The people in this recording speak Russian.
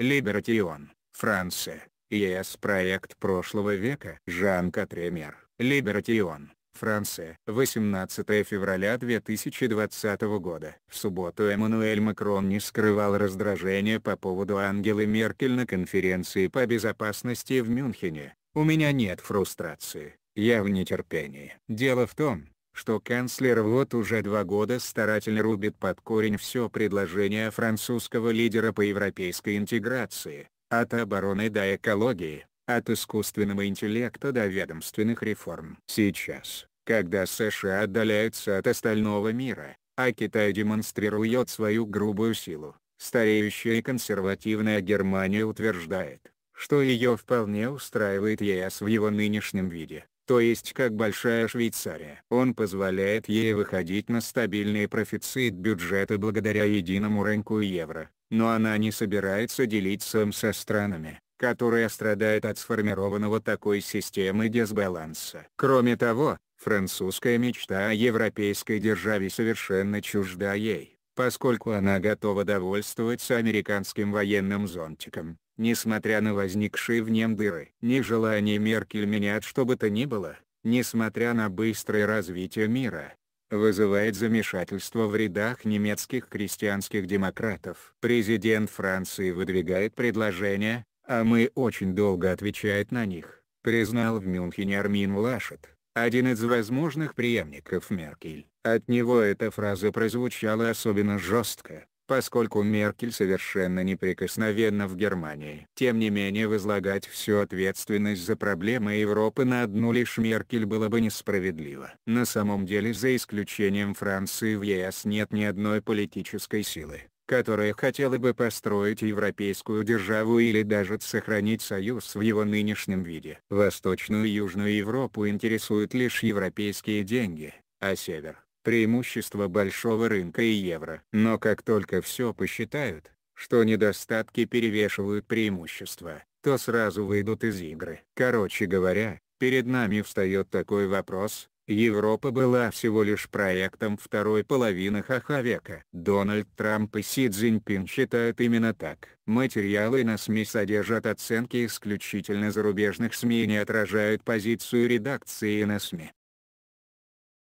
Либератион, Франция, ЕС проект прошлого века. Жан Катремер, Либератион, Франция. 18 февраля 2020 года. В субботу Эммануэль Макрон не скрывал раздражения по поводу Ангелы Меркель на конференции по безопасности в Мюнхене. «У меня нет фрустрации, я в нетерпении. Дело в том, что канцлер вот уже два года старательно рубит под корень все предложения французского лидера по европейской интеграции, от обороны до экологии, от искусственного интеллекта до ведомственных реформ. Сейчас, когда США отдаляются от остального мира, а Китай демонстрирует свою грубую силу, стареющая и консервативная Германия утверждает, что ее вполне устраивает ЕС в его нынешнем виде то есть как Большая Швейцария. Он позволяет ей выходить на стабильный профицит бюджета благодаря единому рынку евро, но она не собирается делиться им со странами, которые страдают от сформированного такой системы дисбаланса. Кроме того, французская мечта о европейской державе совершенно чужда ей, поскольку она готова довольствоваться американским военным зонтиком, Несмотря на возникшие в нем дыры. Нежелание Меркель менять что бы то ни было, несмотря на быстрое развитие мира, вызывает замешательство в рядах немецких крестьянских демократов. Президент Франции выдвигает предложения, а мы очень долго отвечает на них, признал в Мюнхене Армин Лашет, один из возможных преемников Меркель. От него эта фраза прозвучала особенно жестко поскольку Меркель совершенно неприкосновенна в Германии. Тем не менее возлагать всю ответственность за проблемы Европы на одну лишь Меркель было бы несправедливо. На самом деле за исключением Франции в ЕС нет ни одной политической силы, которая хотела бы построить европейскую державу или даже сохранить союз в его нынешнем виде. Восточную и Южную Европу интересуют лишь европейские деньги, а Север преимущество большого рынка и евро. Но как только все посчитают, что недостатки перевешивают преимущества, то сразу выйдут из игры. Короче говоря, перед нами встает такой вопрос, Европа была всего лишь проектом второй половины ха века. Дональд Трамп и Си Цзиньпин считают именно так. Материалы на СМИ содержат оценки исключительно зарубежных СМИ и не отражают позицию редакции на СМИ.